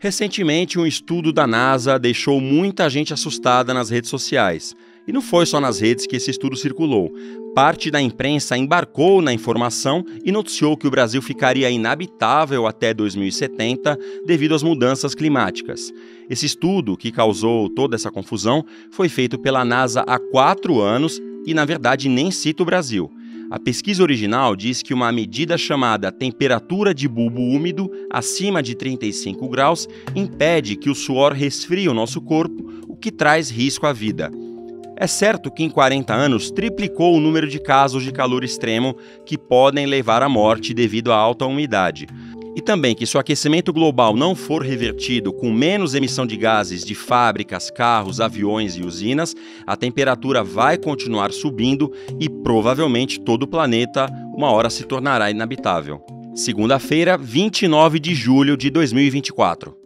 Recentemente, um estudo da NASA deixou muita gente assustada nas redes sociais. E não foi só nas redes que esse estudo circulou. Parte da imprensa embarcou na informação e noticiou que o Brasil ficaria inabitável até 2070 devido às mudanças climáticas. Esse estudo, que causou toda essa confusão, foi feito pela NASA há quatro anos e, na verdade, nem cita o Brasil. A pesquisa original diz que uma medida chamada temperatura de bulbo úmido acima de 35 graus impede que o suor resfrie o nosso corpo, o que traz risco à vida. É certo que em 40 anos triplicou o número de casos de calor extremo que podem levar à morte devido à alta umidade e também que se o aquecimento global não for revertido com menos emissão de gases de fábricas, carros, aviões e usinas, a temperatura vai continuar subindo e provavelmente todo o planeta uma hora se tornará inabitável. Segunda-feira, 29 de julho de 2024.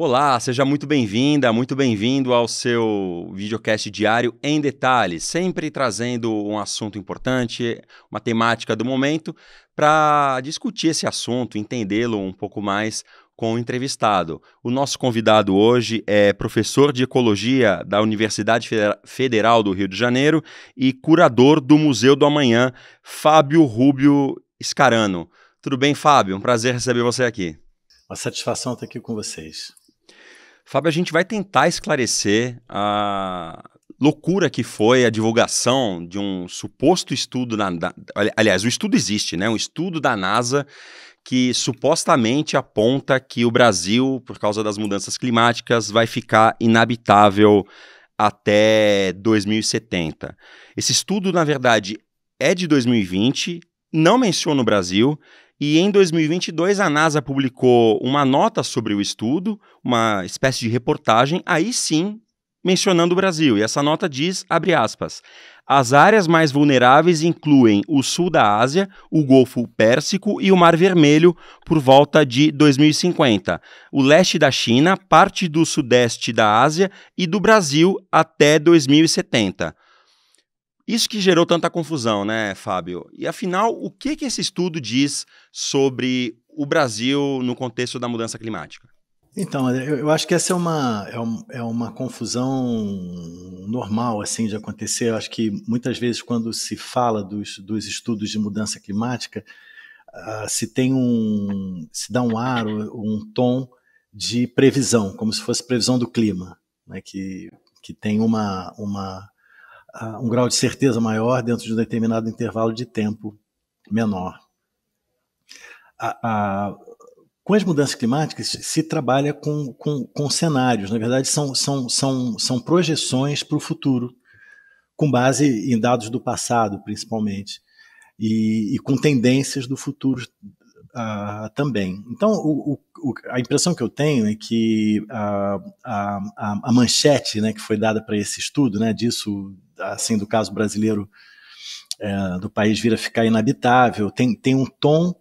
Olá, seja muito bem-vinda, muito bem-vindo ao seu videocast diário em detalhes, sempre trazendo um assunto importante, uma temática do momento, para discutir esse assunto, entendê-lo um pouco mais com o entrevistado. O nosso convidado hoje é professor de Ecologia da Universidade Federal do Rio de Janeiro e curador do Museu do Amanhã, Fábio Rubio Scarano. Tudo bem, Fábio? Um prazer receber você aqui. Uma satisfação estar aqui com vocês. Fábio, a gente vai tentar esclarecer a loucura que foi a divulgação de um suposto estudo na, da, aliás, o estudo existe, né? Um estudo da NASA que supostamente aponta que o Brasil, por causa das mudanças climáticas, vai ficar inabitável até 2070. Esse estudo, na verdade, é de 2020, não menciona o Brasil, e em 2022, a NASA publicou uma nota sobre o estudo, uma espécie de reportagem, aí sim mencionando o Brasil. E essa nota diz, abre aspas, as áreas mais vulneráveis incluem o sul da Ásia, o Golfo Pérsico e o Mar Vermelho por volta de 2050, o leste da China, parte do sudeste da Ásia e do Brasil até 2070. Isso que gerou tanta confusão, né, Fábio? E afinal, o que, que esse estudo diz sobre o Brasil no contexto da mudança climática? Então, eu acho que essa é uma, é, é uma confusão normal assim de acontecer. Eu acho que muitas vezes, quando se fala dos, dos estudos de mudança climática, uh, se tem um. se dá um ar, um tom de previsão, como se fosse previsão do clima, né? que, que tem uma, uma, uh, um grau de certeza maior dentro de um determinado intervalo de tempo menor. A, a, com as mudanças climáticas se trabalha com, com, com cenários, na verdade são, são, são, são projeções para o futuro, com base em dados do passado principalmente, e, e com tendências do futuro Uh, também. Então, o, o, a impressão que eu tenho é que ah, a, a, a manchete né, que foi dada para esse estudo, né, disso assim do caso brasileiro é, do país vir a ficar inabitável, tem, tem um tom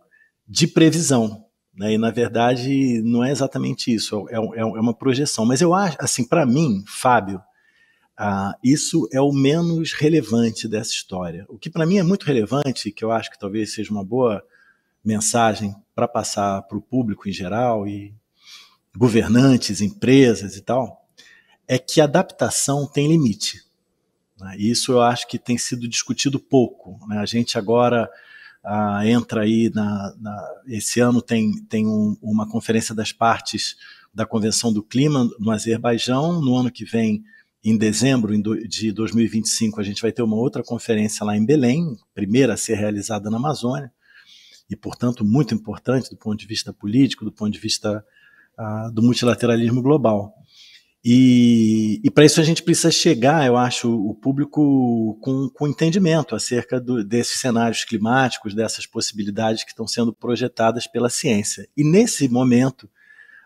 de previsão. Né? E, na verdade, não é exatamente isso, é, é, é, é uma projeção. Mas eu acho, assim, para mim, Fábio, ah, isso é o menos relevante dessa história. O que para mim é muito relevante, que eu acho que talvez seja uma boa mensagem para passar para o público em geral e governantes, empresas e tal, é que adaptação tem limite. Né? Isso eu acho que tem sido discutido pouco. Né? A gente agora ah, entra aí na, na, Esse ano tem, tem um, uma conferência das partes da Convenção do Clima no Azerbaijão. No ano que vem, em dezembro de 2025, a gente vai ter uma outra conferência lá em Belém, primeira a ser realizada na Amazônia, e, portanto, muito importante do ponto de vista político, do ponto de vista ah, do multilateralismo global. E, e para isso a gente precisa chegar, eu acho, o público com, com entendimento acerca do, desses cenários climáticos, dessas possibilidades que estão sendo projetadas pela ciência. E nesse momento,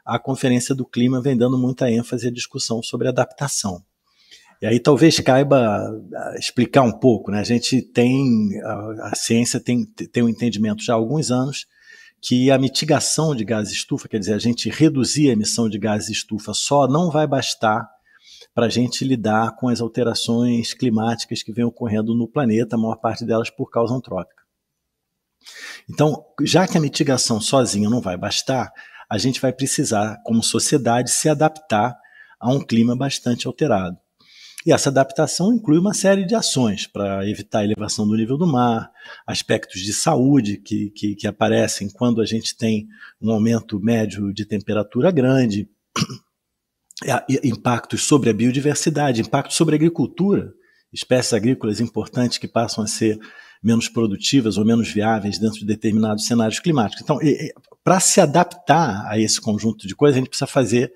a Conferência do Clima vem dando muita ênfase à discussão sobre adaptação. E aí talvez caiba ah, explicar um pouco, né? A gente tem, a, ah, a ciência tem, tem um entendimento já há alguns anos que a mitigação de gases estufa, quer dizer, a gente reduzir a emissão de gases estufa só não vai bastar para a gente lidar com as alterações climáticas que vêm ocorrendo no planeta, a maior parte delas por causa antrópica. Então, já que a mitigação sozinha não vai bastar, a gente vai precisar, como sociedade, se adaptar a um clima bastante alterado. E essa adaptação inclui uma série de ações para evitar a elevação do nível do mar, aspectos de saúde que, que, que, aparecem quando a gente tem um aumento médio de temperatura grande, impactos sobre a biodiversidade, impactos sobre a agricultura, espécies agrícolas importantes que passam a ser menos produtivas ou menos viáveis dentro de determinados cenários climáticos. Então, para se adaptar a esse conjunto de coisas, a gente precisa fazer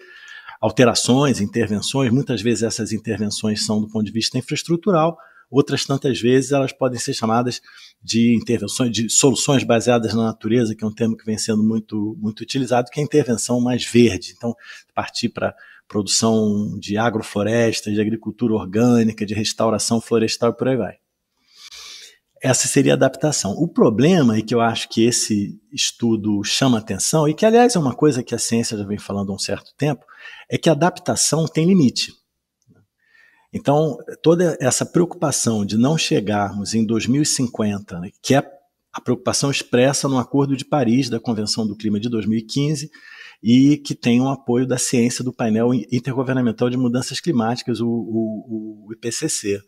alterações, intervenções. Muitas vezes essas intervenções são do ponto de vista infraestrutural, outras tantas vezes elas podem ser chamadas de intervenções, de soluções baseadas na natureza, que é um termo que vem sendo muito, muito utilizado, que é a intervenção mais verde. Então, partir para produção de agroflorestas, de agricultura orgânica, de restauração florestal e por aí vai essa seria a adaptação. O problema, e é que eu acho que esse estudo chama atenção, e que, aliás, é uma coisa que a ciência já vem falando há um certo tempo, é que a adaptação tem limite. Então, toda essa preocupação de não chegarmos em 2050, né, que é a preocupação expressa no Acordo de Paris da Convenção do Clima de 2015, e que tem o apoio da ciência do painel intergovernamental de mudanças climáticas, o, o, o IPCC.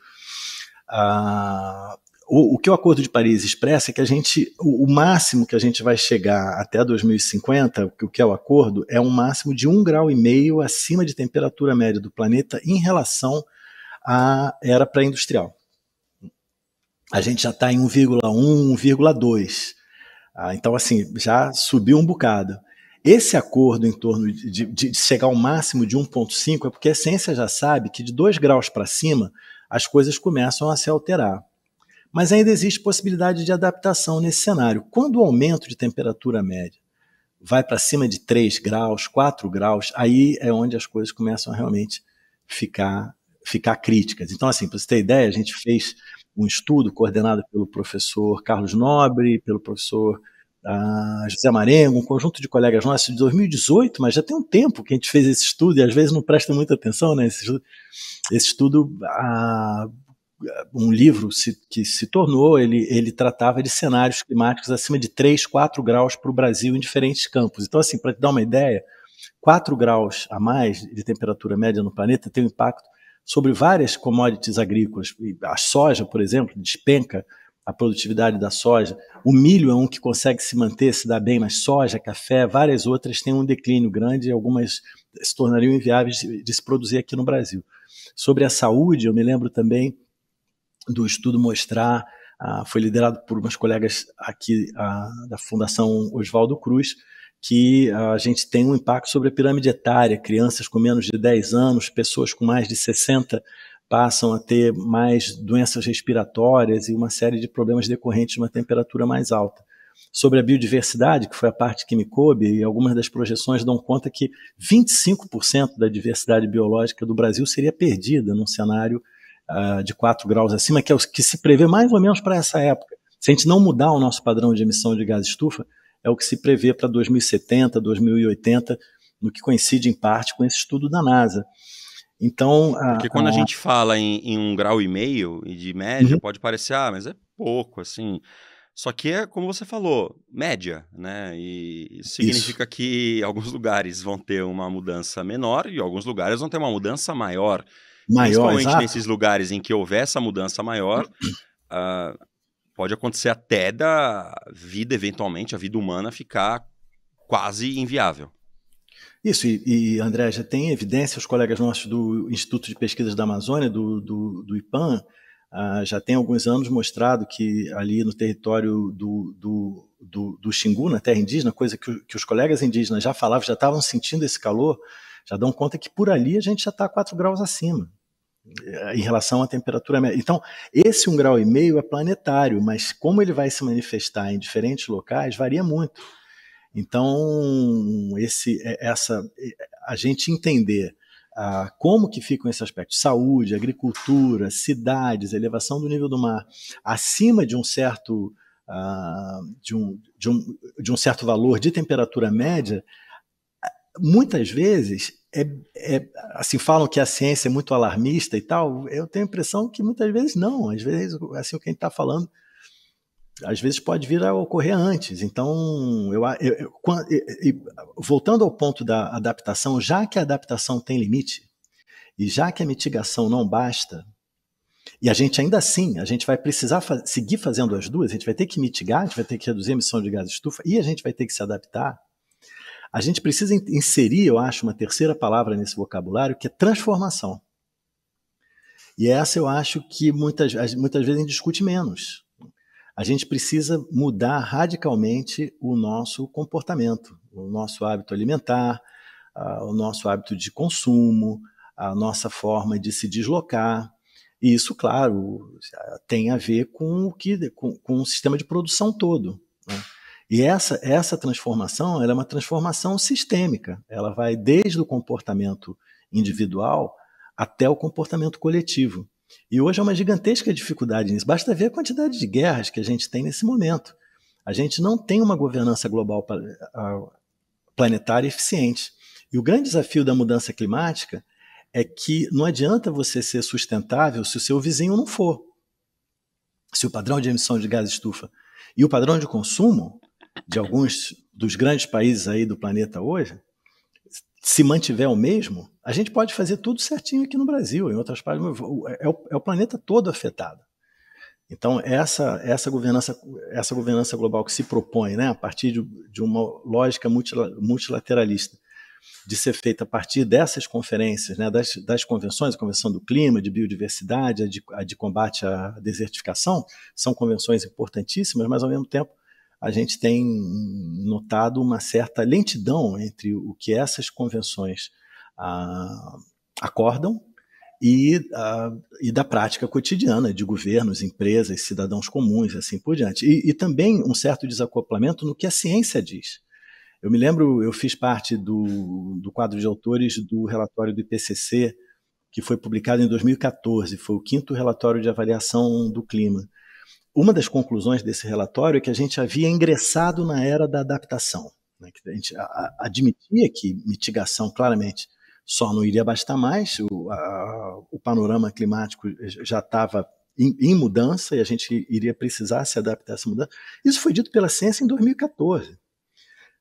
Ah, o, o, que o Acordo de Paris expressa é que a gente, o, o, máximo que a gente vai chegar até 2050, o que é o acordo, é um máximo de um grau e meio acima de temperatura média do planeta em relação à era pré-industrial. A gente já está em 1,1, 1,2. Ah, então, assim, já subiu um bocado. Esse acordo em torno de, de, de chegar ao máximo de 1,5 é porque a ciência já sabe que de 2 graus para cima as coisas começam a se alterar. Mas ainda existe possibilidade de adaptação nesse cenário. Quando o aumento de temperatura média vai para cima de 3 graus, 4 graus, aí é onde as coisas começam a realmente ficar, ficar críticas. Então, assim, para você ter ideia, a gente fez um estudo coordenado pelo professor Carlos Nobre, pelo professor ah, José Marengo, um conjunto de colegas nossos de 2018, mas já tem um tempo que a gente fez esse estudo e às vezes não presta muita atenção, né? Esse estudo, esse estudo ah, um livro se, que se tornou, ele, ele tratava de cenários climáticos acima de 3, 4 graus para o Brasil em diferentes campos. Então, assim, para te dar uma ideia, 4 graus a mais de temperatura média no planeta tem um impacto sobre várias commodities agrícolas. A soja, por exemplo, despenca a produtividade da soja. O milho é um que consegue se manter, se dá bem, mas soja, café, várias outras têm um declínio grande e algumas se tornariam inviáveis de, de se produzir aqui no Brasil. Sobre a saúde, eu me lembro também do estudo mostrar, ah, foi liderado por umas colegas aqui ah, da Fundação Oswaldo Cruz, que ah, a gente tem um impacto sobre a pirâmide etária, crianças com menos de 10 anos, pessoas com mais de 60 passam a ter mais doenças respiratórias e uma série de problemas decorrentes de uma temperatura mais alta. Sobre a biodiversidade, que foi a parte que me coube, e algumas das projeções dão conta que 25% da diversidade biológica do Brasil seria perdida num cenário uh, de 4 graus acima, que é o que se prevê mais ou menos para essa época. Se a gente não mudar o nosso padrão de emissão de gás estufa, é o que se prevê para 2070, 2080, no que coincide em parte com esse estudo da NASA. Então, a, porque quando a, a gente fala em, em, um grau e meio e de média, uhum. pode parecer, ah, mas é pouco, assim. Só que é, como você falou, média, né? E significa Isso. que alguns lugares vão ter uma mudança menor e alguns lugares vão ter uma mudança maior maior, principalmente exato. Ah. nesses lugares em que houver essa mudança maior, uh, pode acontecer até da vida, eventualmente, a vida humana ficar quase inviável. Isso, e, e André, já tem evidência, os colegas nossos do Instituto de Pesquisas da Amazônia, do, do, do IPAN, uh, ah, já tem alguns anos mostrado que ali no território do, do, do, do Xingu, na terra indígena, coisa que, que os colegas indígenas já falavam, já estavam sentindo esse calor, já dão conta que por ali a gente já está 4 graus acima. Eh, em relação à temperatura média. Então, esse um grau e meio é planetário, mas como ele vai se manifestar em diferentes locais varia muito. Então, esse, é, essa, a gente entender ah, como que ficam esses aspectos, saúde, agricultura, cidades, elevação do nível do mar, acima de um certo ah, de, um, de, um, de um certo valor de temperatura média, muitas vezes é, é, assim falam que a ciência é muito alarmista e tal. Eu tenho a impressão que muitas vezes não. Às vezes, assim, o que a gente está falando, às vezes pode vir a ocorrer antes. Então, eu, eu, eu, voltando ao ponto da adaptação, já que a adaptação tem limite e já que a mitigação não basta, e a gente ainda assim, a gente vai precisar fa seguir fazendo as duas. A gente vai ter que mitigar, a gente vai ter que reduzir a emissão de gás de estufa e a gente vai ter que se adaptar a gente precisa inserir, eu acho, uma terceira palavra nesse vocabulário, que é transformação. E essa eu acho que muitas, muitas vezes a gente discute menos. A gente precisa mudar radicalmente o nosso comportamento, o nosso hábito alimentar, o nosso hábito de consumo, a nossa forma de se deslocar. E isso, claro, tem a ver com o que com, com o sistema de produção todo. E essa, essa transformação é uma transformação sistêmica. Ela vai desde o comportamento individual até o comportamento coletivo. E hoje é uma gigantesca dificuldade nisso. Basta ver a quantidade de guerras que a gente tem nesse momento. A gente não tem uma governança global planetária eficiente. E o grande desafio da mudança climática é que não adianta você ser sustentável se o seu vizinho não for. Se o padrão de emissão de gás estufa e o padrão de consumo de alguns dos grandes países aí do planeta hoje, se mantiver o mesmo, a gente pode fazer tudo certinho aqui no Brasil. Em outras partes. É, é o, é o planeta todo afetado. Então, essa, essa, governança, essa governança global que se propõe, né, a partir de, de uma lógica multilateralista, de ser feita a partir dessas conferências, né, das, das convenções, a Convenção do Clima, de Biodiversidade, a de, a de combate à desertificação, são convenções importantíssimas, mas, ao mesmo tempo, a gente tem notado uma certa lentidão entre o que essas convenções ah, acordam e, ah, e, da prática cotidiana de governos, empresas, cidadãos comuns, assim por diante. E, e, também um certo desacoplamento no que a ciência diz. Eu me lembro, eu fiz parte do, do quadro de autores do relatório do IPCC, que foi publicado em 2014, foi o quinto relatório de avaliação do clima uma das conclusões desse relatório é que a gente havia ingressado na era da adaptação. Né? a gente admitia que mitigação claramente só não iria bastar mais, o, a, o panorama climático já estava em, em, mudança e a gente iria precisar se adaptar a essa mudança. Isso foi dito pela ciência em 2014.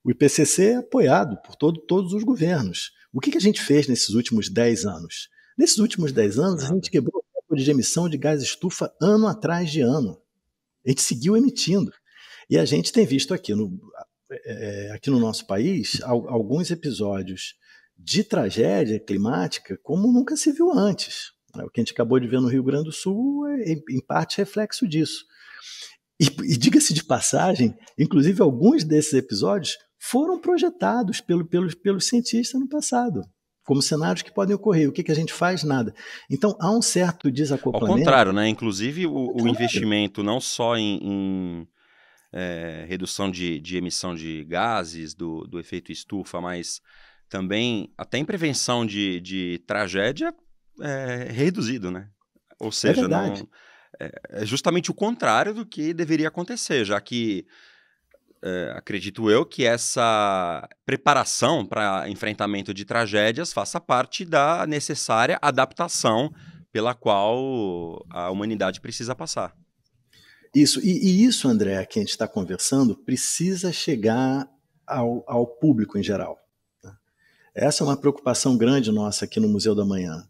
O IPCC é apoiado por todo, todos os governos. O que, que a gente fez nesses últimos 10 anos? Nesses últimos 10 anos, a gente quebrou o recorde de emissão de gás estufa ano atrás de ano. A gente seguiu emitindo. E a gente tem visto aqui no, é, é aqui no nosso país alguns episódios de tragédia climática como nunca se viu antes. É, o que a gente acabou de ver no Rio Grande do Sul é, em parte, reflexo disso. E, e diga-se de passagem, inclusive alguns desses episódios foram projetados pelo, pelos cientistas no passado como cenários que podem ocorrer. O que, que a gente faz? Nada. Então, há um certo desacoplamento. Ao contrário, né? Inclusive, o, é o investimento não só em, em é, redução de, de, emissão de gases, do, do, efeito estufa, mas também até em prevenção de, de tragédia é reduzido, né? Ou é seja, é, não, é justamente o contrário do que deveria acontecer, já que é, acredito eu que essa preparação para enfrentamento de tragédias faça parte da necessária adaptação pela qual a humanidade precisa passar. Isso, e, e isso, André, que a gente está conversando, precisa chegar ao, ao público em geral. Né? Essa é uma preocupação grande nossa aqui no Museu da Manhã.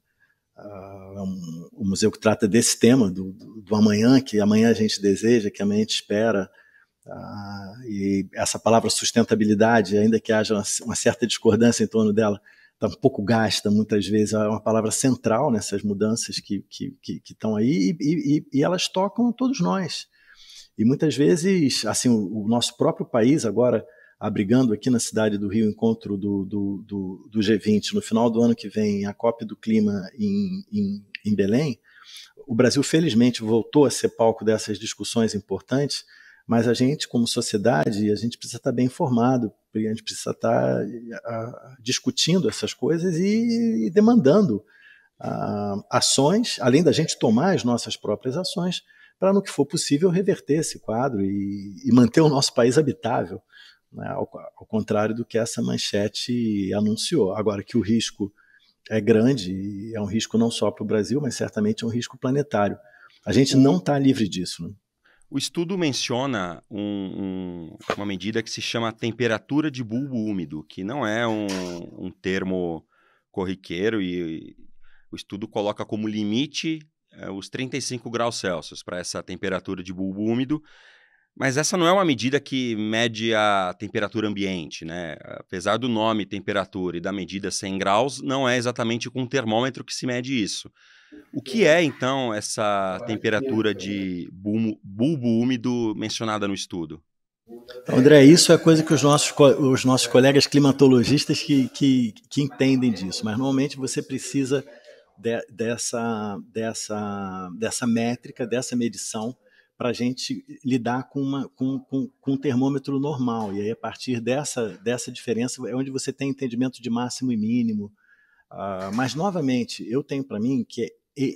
Ah, é um, um museu que trata desse tema, do, do, do amanhã, que amanhã a gente deseja, que amanhã a gente espera, ah, e essa palavra sustentabilidade, ainda que haja uma certa discordância em torno dela, está um pouco gasta muitas vezes, é uma palavra central nessas mudanças que estão que, que, que aí e, e, e, elas tocam todos nós. E muitas vezes, assim, o, o, nosso próprio país agora, abrigando aqui na cidade do Rio, encontro do, do, do, do G20, no final do ano que vem, a COP do Clima em, em, em Belém, o Brasil felizmente voltou a ser palco dessas discussões importantes, mas a gente, como sociedade, a gente precisa estar bem informado, a gente precisa estar discutindo essas coisas e demandando ações, além da gente tomar as nossas próprias ações, para no que for possível reverter esse quadro e, manter o nosso país habitável, né? ao, ao, contrário do que essa manchete anunciou. Agora que o risco é grande, é um risco não só para o Brasil, mas certamente é um risco planetário. A gente não está livre disso. Né? O estudo menciona um, um, uma medida que se chama temperatura de bulbo úmido, que não é um, um termo corriqueiro e, e o estudo coloca como limite é, os 35 graus Celsius para essa temperatura de bulbo úmido. Mas essa não é uma medida que mede a temperatura ambiente, né? Apesar do nome temperatura e da medida 100 graus, não é exatamente com um termômetro que se mede isso. O que é, então, essa temperatura de bulbo, úmido mencionada no estudo? André, isso é coisa que os nossos, os nossos colegas climatologistas que, que, que entendem disso, mas normalmente você precisa de, dessa, dessa, dessa métrica, dessa medição, para a gente lidar com, uma, com, com, com, um termômetro normal. E aí, a partir dessa, dessa diferença, é onde você tem entendimento de máximo e mínimo, ah, mas, novamente, eu tenho para mim que é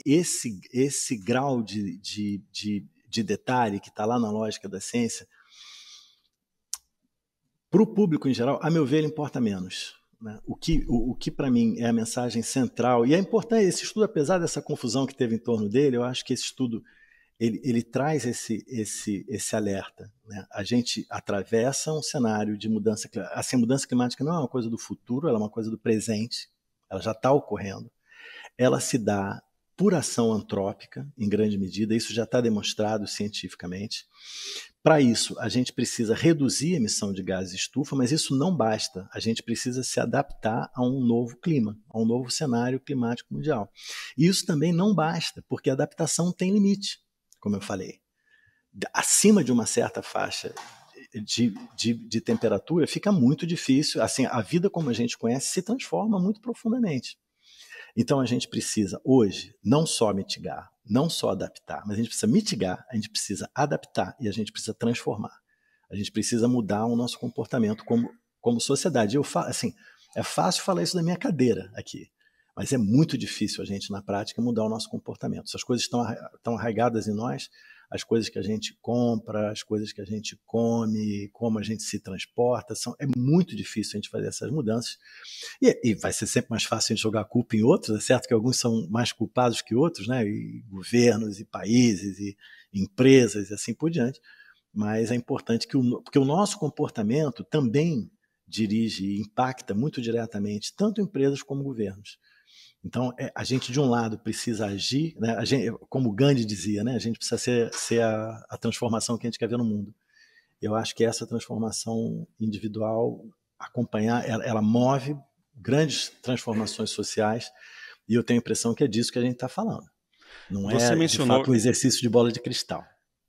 esse, esse grau de, de, de, de detalhe que está lá na lógica da ciência, para o público em geral, a meu ver, importa menos. Né? O que, o, o que para mim é a mensagem central, e é importante esse estudo, apesar dessa confusão que teve em torno dele, eu acho que esse estudo ele, ele, traz esse, esse, esse alerta. Né? A gente atravessa um cenário de mudança climática. Assim, a mudança climática não é uma coisa do futuro, ela é uma coisa do presente ela já está ocorrendo, ela se dá por ação antrópica, em grande medida, isso já está demonstrado cientificamente. Para isso, a gente precisa reduzir a emissão de gases estufa, mas isso não basta. A gente precisa se adaptar a um novo clima, a um novo cenário climático mundial. E isso também não basta, porque a adaptação tem limite, como eu falei. Acima de uma certa faixa de, de, de, temperatura, fica muito difícil. Assim, a vida como a gente conhece se transforma muito profundamente. Então a gente precisa hoje não só mitigar, não só adaptar, mas a gente precisa mitigar, a gente precisa adaptar e a gente precisa transformar. A gente precisa mudar o nosso comportamento como, como sociedade. Eu falo assim, é fácil falar isso da minha cadeira aqui, mas é muito difícil a gente na prática mudar o nosso comportamento. Essas coisas estão, estão arraigadas em nós as coisas que a gente compra, as coisas que a gente come, como a gente se transporta. São, é muito difícil a gente fazer essas mudanças. E, e vai ser sempre mais fácil a gente jogar a culpa em outros, é certo que alguns são mais culpados que outros, né? E governos, e países, e empresas, e assim por diante. Mas é importante que o, porque o nosso comportamento também dirige e impacta muito diretamente tanto empresas como governos. Então, é, a gente, de um lado, precisa agir, né? a gente, como Gandhi dizia, né? a gente precisa ser, ser a, a, transformação que a gente quer ver no mundo. Eu acho que essa transformação individual, acompanhar, ela, ela move grandes transformações sociais, e eu tenho a impressão que é disso que a gente está falando. Não é, Você é, mencionou... de fato, um exercício de bola de cristal.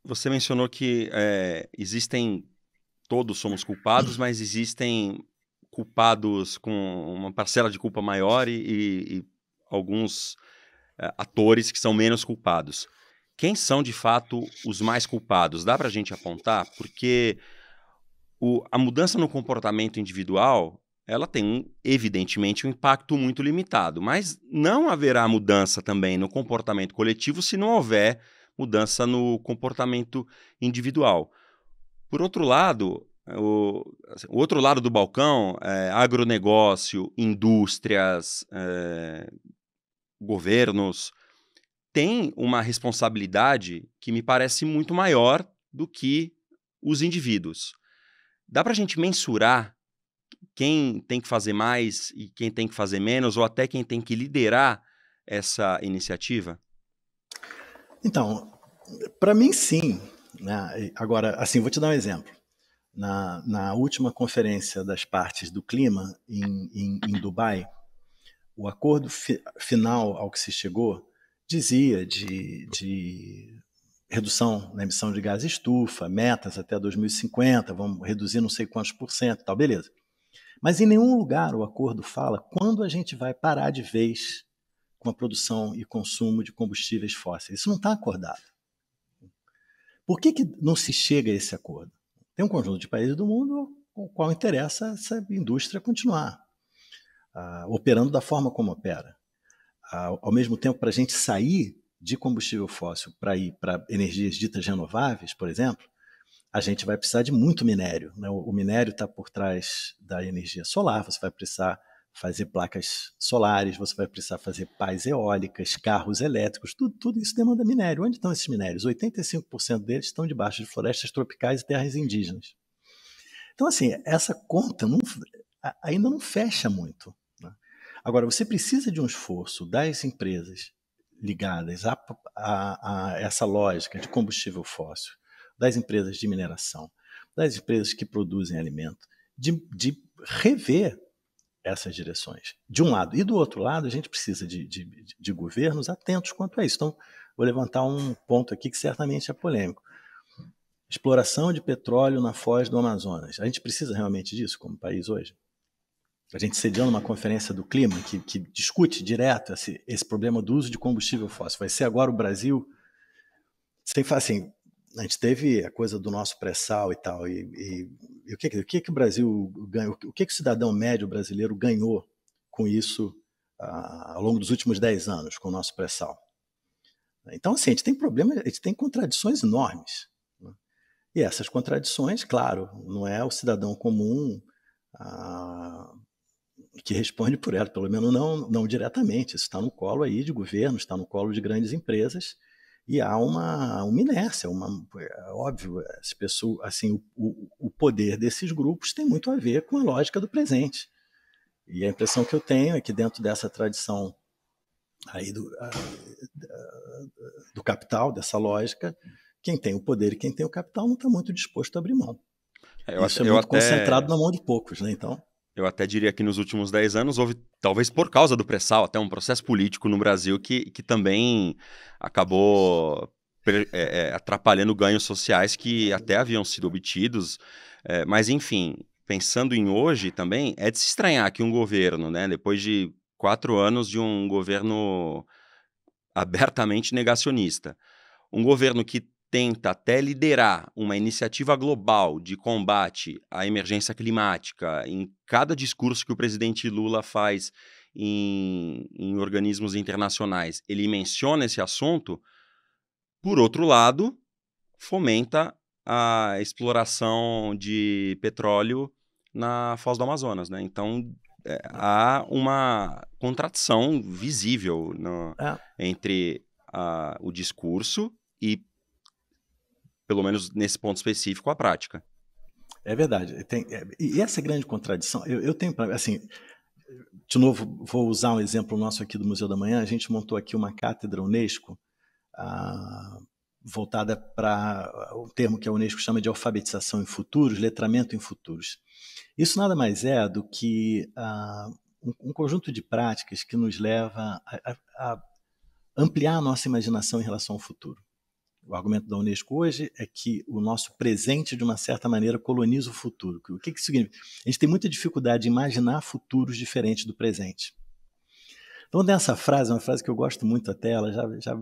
Você mencionou que é, existem, todos somos culpados, mas existem culpados com uma parcela de culpa maior e, e, alguns uh, atores que são menos culpados. Quem são de fato os mais culpados? Dá para a gente apontar? Porque o, a mudança no comportamento individual ela tem, evidentemente, um impacto muito limitado, mas não haverá mudança também no comportamento coletivo se não houver mudança no comportamento individual. Por outro lado, o, assim, o outro lado do balcão, é, agronegócio, indústrias, é, governos, têm uma responsabilidade que me parece muito maior do que os indivíduos. Dá para a gente mensurar quem tem que fazer mais e quem tem que fazer menos, ou até quem tem que liderar essa iniciativa? Então, para mim, sim. Né? Agora, assim, vou te dar um exemplo. Na, na última conferência das partes do clima, em, em, em Dubai, o acordo fi final ao que se chegou dizia de, de redução na emissão de gás estufa, metas até 2050, vamos reduzir não sei quantos por cento, tal, beleza. Mas em nenhum lugar o acordo fala quando a gente vai parar de vez com a produção e consumo de combustíveis fósseis. Isso não está acordado. Por que, que não se chega a esse acordo? Tem um conjunto de países do mundo com o qual interessa essa indústria continuar operando da forma como opera. ao mesmo tempo, para a gente sair de combustível fóssil para ir para energias ditas renováveis, por exemplo, a gente vai precisar de muito minério. Né? O, minério está por trás da energia solar, você vai precisar fazer placas solares, você vai precisar fazer pás eólicas, carros elétricos, tudo, tudo isso demanda minério. Onde estão esses minérios? 85% deles estão debaixo de florestas tropicais e terras indígenas. Então, assim, essa conta não, ainda não fecha muito. Agora, você precisa de um esforço das empresas ligadas a, a, a essa lógica de combustível fóssil, das empresas de mineração, das empresas que produzem alimento, de, de rever essas direções. De um lado. E do outro lado, a gente precisa de, de, de, governos atentos quanto a isso. Então, vou levantar um ponto aqui que certamente é polêmico. Exploração de petróleo na foz do Amazonas. A gente precisa realmente disso como país hoje? a gente sediando uma conferência do clima que, que discute direto esse, esse, problema do uso de combustível fóssil. Vai ser agora o Brasil, sem falar assim, a gente teve a coisa do nosso pré-sal e tal, e, e, e o, que, o que, que o Brasil ganhou, o que, que o cidadão médio brasileiro ganhou com isso ao longo dos últimos 10 anos, com o nosso pré-sal? Então, assim, a gente tem problemas, a gente tem contradições enormes. Né? E essas contradições, claro, não é o cidadão comum, que responde por ela, pelo menos não, não diretamente. Isso está no colo aí de governo, está no colo de grandes empresas e há uma, uma inércia, uma, é óbvio, as pessoas, assim, o, o, o, poder desses grupos tem muito a ver com a lógica do presente. E a impressão que eu tenho é que dentro dessa tradição aí do, a, a, do capital, dessa lógica, quem tem o poder e quem tem o capital não está muito disposto a abrir mão. É, eu Isso acho, é muito até... concentrado na mão de poucos, né? Então eu até diria que nos últimos 10 anos houve, talvez por causa do pré-sal, até um processo político no Brasil que, que também acabou é, é, atrapalhando ganhos sociais que até haviam sido obtidos. É, mas, enfim, pensando em hoje também, é de se estranhar que um governo, né, depois de quatro anos de um governo abertamente negacionista, um governo que tenta até liderar uma iniciativa global de combate à emergência climática, em cada discurso que o presidente Lula faz em, em organismos internacionais, ele menciona esse assunto, por outro lado, fomenta a exploração de petróleo na Foz do Amazonas, né? Então é, há uma contradição visível no, é. entre a, o discurso e pelo menos nesse ponto específico, a prática. É verdade. Tem, é, e essa grande contradição, eu, eu tenho, assim, de novo, vou usar um exemplo nosso aqui do Museu da Manhã. A gente montou aqui uma cátedra Unesco ah, voltada para o um termo que a Unesco chama de alfabetização em futuros, letramento em futuros. Isso nada mais é do que ah, um, um, conjunto de práticas que nos leva a, a, a ampliar a nossa imaginação em relação ao futuro o argumento da Unesco hoje é que o nosso presente, de uma certa maneira, coloniza o futuro. O que, que significa? A gente tem muita dificuldade de imaginar futuros diferentes do presente. Então, nessa frase, é uma frase que eu gosto muito até, ela já, já,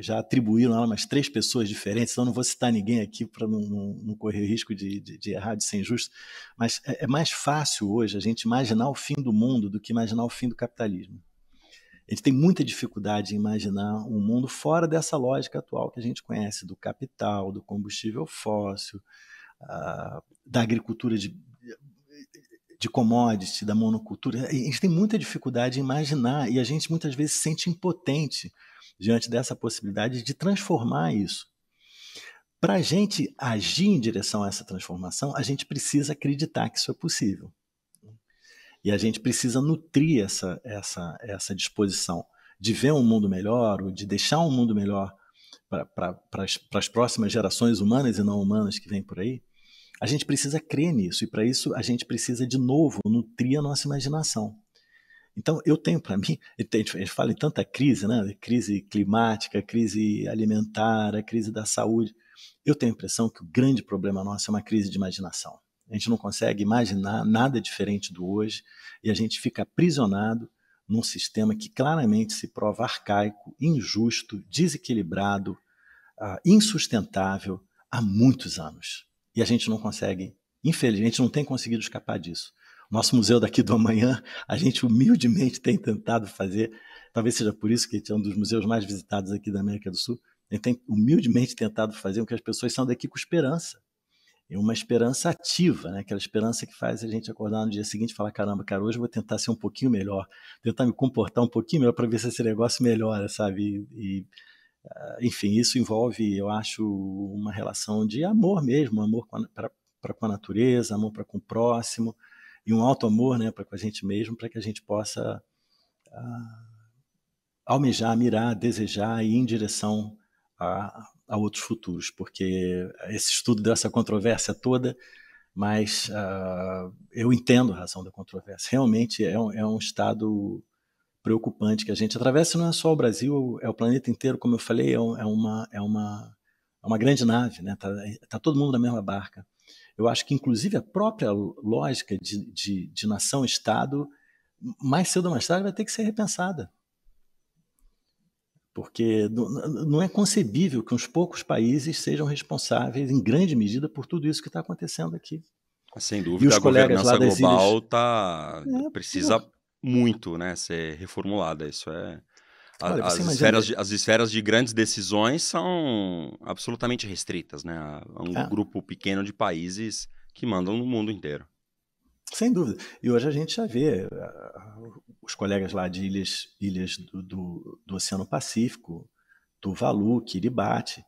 já atribuíram ela umas três pessoas diferentes, então não vou citar ninguém aqui para não, não, não, correr risco de, de, de errar, de ser injusto, mas é, é mais fácil hoje a gente imaginar o fim do mundo do que imaginar o fim do capitalismo a gente tem muita dificuldade em imaginar um mundo fora dessa lógica atual que a gente conhece do capital, do combustível fóssil, uh, da agricultura de, de commodity, da monocultura. A gente tem muita dificuldade em imaginar e a gente muitas vezes se sente impotente diante dessa possibilidade de transformar isso. Para a gente agir em direção a essa transformação, a gente precisa acreditar que isso é possível. E a gente precisa nutrir essa, essa, essa disposição de ver um mundo melhor, ou de deixar um mundo melhor para pra, as próximas gerações humanas e não humanas que vêm por aí. A gente precisa crer nisso e para isso a gente precisa de novo nutrir a nossa imaginação. Então eu tenho para mim, a gente fala em tanta crise, né? Crise climática, crise alimentar, a crise da saúde. Eu tenho a impressão que o grande problema nosso é uma crise de imaginação. A gente não consegue imaginar nada diferente do hoje e a gente fica aprisionado num sistema que claramente se prova arcaico, injusto, desequilibrado, uh, insustentável há muitos anos. E a gente não consegue, infelizmente, não tem conseguido escapar disso. Nosso museu daqui do amanhã, a gente humildemente tem tentado fazer, talvez seja por isso que é um dos museus mais visitados aqui da América do Sul, a gente tem humildemente tentado fazer com que as pessoas saiam daqui com esperança, e uma esperança ativa, né? aquela esperança que faz a gente acordar no dia seguinte e falar: caramba, cara, hoje eu vou tentar ser um pouquinho melhor, tentar me comportar um pouquinho melhor para ver se esse negócio melhora, sabe? E, e, ah, enfim, isso envolve, eu acho, uma relação de amor mesmo, amor para com a natureza, amor para com o próximo, e um alto amor né, para com a gente mesmo, para que a gente possa ah, almejar, mirar, desejar e ir em direção a a outros futuros, porque esse estudo dessa controvérsia toda, mas uh, eu entendo a razão da controvérsia. Realmente é um, é um estado preocupante que a gente atravessa, não é só o Brasil, é o planeta inteiro, como eu falei, é, um, é uma, é uma, é uma grande nave, né? Tá, tá, todo mundo na mesma barca. Eu acho que, inclusive, a própria lógica de, de, de nação-estado, mais cedo ou mais tarde, vai ter que ser repensada porque não é concebível que uns poucos países sejam responsáveis, em grande medida, por tudo isso que está acontecendo aqui. Sem dúvida, e os a governança lá global ilhas... tá... É, precisa é. muito né, ser reformulada. Isso é. Olha, as, esferas de, as esferas de grandes decisões são absolutamente restritas, né? A um é. grupo pequeno de países que mandam no mundo inteiro. Sem dúvida. E hoje a gente já vê os colegas lá de ilhas, ilhas do, do, do Oceano Pacífico, Tuvalu, Kiribati.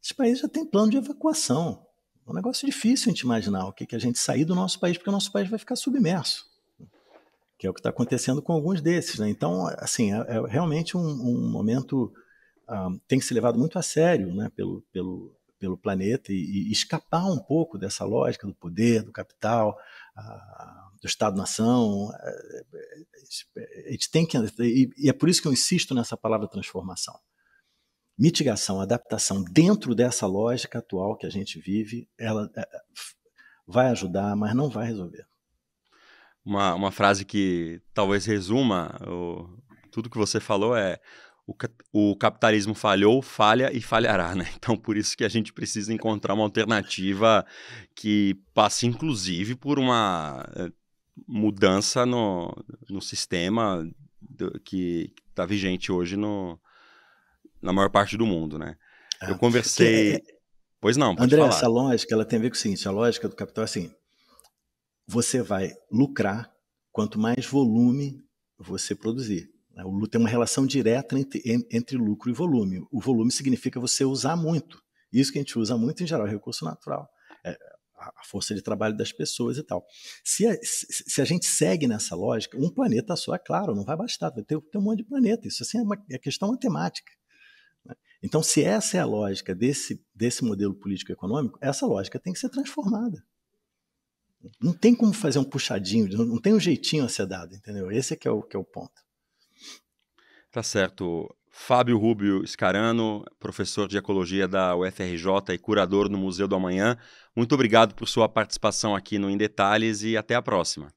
Esses países já têm plano de evacuação. É um negócio difícil a gente imaginar o que, que a gente sair do nosso país, porque o nosso país vai ficar submerso, que é o que está acontecendo com alguns desses. Né? Então, assim, é, é realmente um, um momento um, ah, tem que ser levado muito a sério né? pelo, pelo, pelo planeta e, e escapar um pouco dessa lógica do poder, do capital, a, ah, do Estado-nação. É, é, é, a gente tem que. E é por isso que eu insisto nessa palavra transformação. Mitigação, adaptação dentro dessa lógica atual que a gente vive, ela vai ajudar, mas não vai resolver. Uma, uma frase que talvez resuma o, tudo que você falou é o, capitalismo falhou, falha e falhará, né? Então, por isso que a gente precisa encontrar uma alternativa que passe, inclusive, por uma eh, mudança no, no sistema do, que está vigente hoje no, na maior parte do mundo, né? Ah, eu conversei... Que... É, é, é. Pois não, pode André, falar. essa lógica ela tem a ver com o seguinte, a lógica do capital é assim, você vai lucrar quanto mais volume você produzir. Né? O tem uma relação direta entre, entre lucro e volume. O volume significa você usar muito. Isso que a gente usa muito em geral, recurso natural a força de trabalho das pessoas e tal. Se a, se a gente segue nessa lógica, um planeta só, é claro, não vai bastar, vai ter, ter um monte de planeta. Isso assim, é, uma, é questão matemática. Né? Então, se essa é a lógica desse, desse modelo político-econômico, essa lógica tem que ser transformada. Não tem como fazer um puxadinho, não tem um jeitinho a ser dado, entendeu? Esse é que é o, que é o ponto. Tá certo. Fábio Rubio Scarano, professor de ecologia da UFRJ e curador no Museu do Amanhã. Muito obrigado por sua participação aqui no Em Detalhes e até a próxima.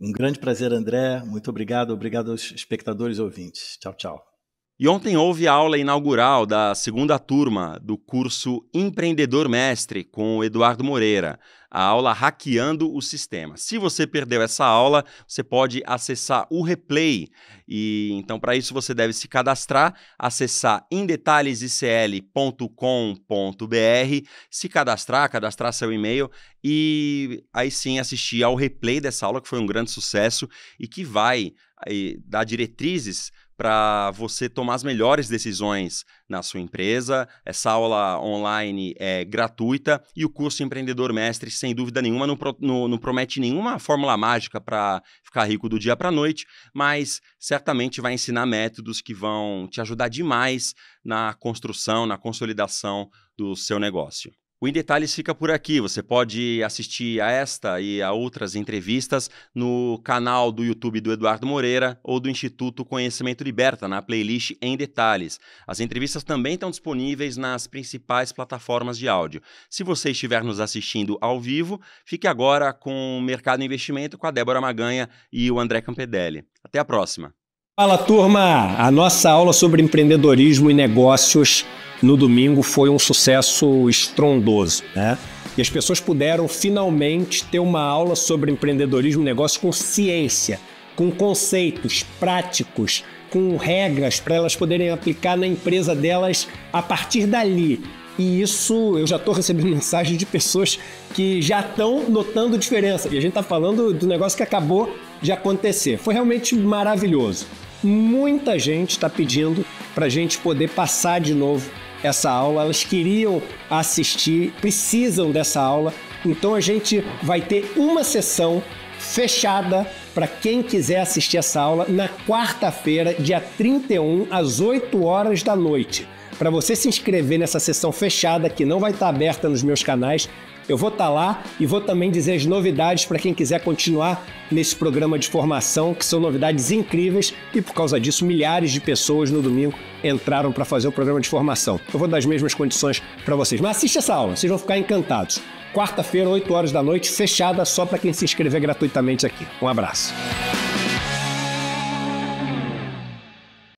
Um grande prazer, André. Muito obrigado. Obrigado aos espectadores e ouvintes. Tchau, tchau. E ontem houve a aula inaugural da segunda turma do curso Empreendedor Mestre com o Eduardo Moreira, a aula Hackeando o Sistema. Se você perdeu essa aula, você pode acessar o replay. E então para isso você deve se cadastrar, acessar indetalhesicl.com.br, se cadastrar, cadastrar seu e-mail e aí sim assistir ao replay dessa aula que foi um grande sucesso e que vai aí, eh, dar diretrizes para você tomar as melhores decisões na sua empresa. Essa aula online é gratuita e o curso Empreendedor Mestre, sem dúvida nenhuma, não, pro, não, não promete nenhuma fórmula mágica para ficar rico do dia para a noite, mas certamente vai ensinar métodos que vão te ajudar demais na construção, na consolidação do seu negócio. O Em Detalhes fica por aqui. Você pode assistir a esta e a outras entrevistas no canal do YouTube do Eduardo Moreira ou do Instituto Conhecimento Liberta, na playlist Em Detalhes. As entrevistas também estão disponíveis nas principais plataformas de áudio. Se você estiver nos assistindo ao vivo, fique agora com o Mercado e Investimento com a Débora Maganha e o André Campedelli. Até a próxima! Fala turma! A nossa aula sobre empreendedorismo e negócios no domingo foi um sucesso estrondoso, né? E as pessoas puderam finalmente ter uma aula sobre empreendedorismo e negócios com ciência, com conceitos práticos, com regras para elas poderem aplicar na empresa delas a partir dali, e isso eu já estou recebendo mensagem de pessoas que já estão notando diferença. E a gente está falando do negócio que acabou de acontecer. Foi realmente maravilhoso. Muita gente está pedindo para a gente poder passar de novo essa aula. Elas queriam assistir, precisam dessa aula. Então a gente vai ter uma sessão fechada para quem quiser assistir essa aula na quarta-feira, dia 31, às 8 horas da noite para você se inscrever nessa sessão fechada que não vai estar tá aberta nos meus canais. Eu vou estar tá lá e vou também dizer as novidades para quem quiser continuar nesse programa de formação, que são novidades incríveis e por causa disso milhares de pessoas no domingo entraram para fazer o programa de formação. Eu vou dar as mesmas condições para vocês. Mas assista essa aula, vocês vão ficar encantados. Quarta-feira, 8 horas da noite, fechada só para quem se inscrever gratuitamente aqui. Um abraço.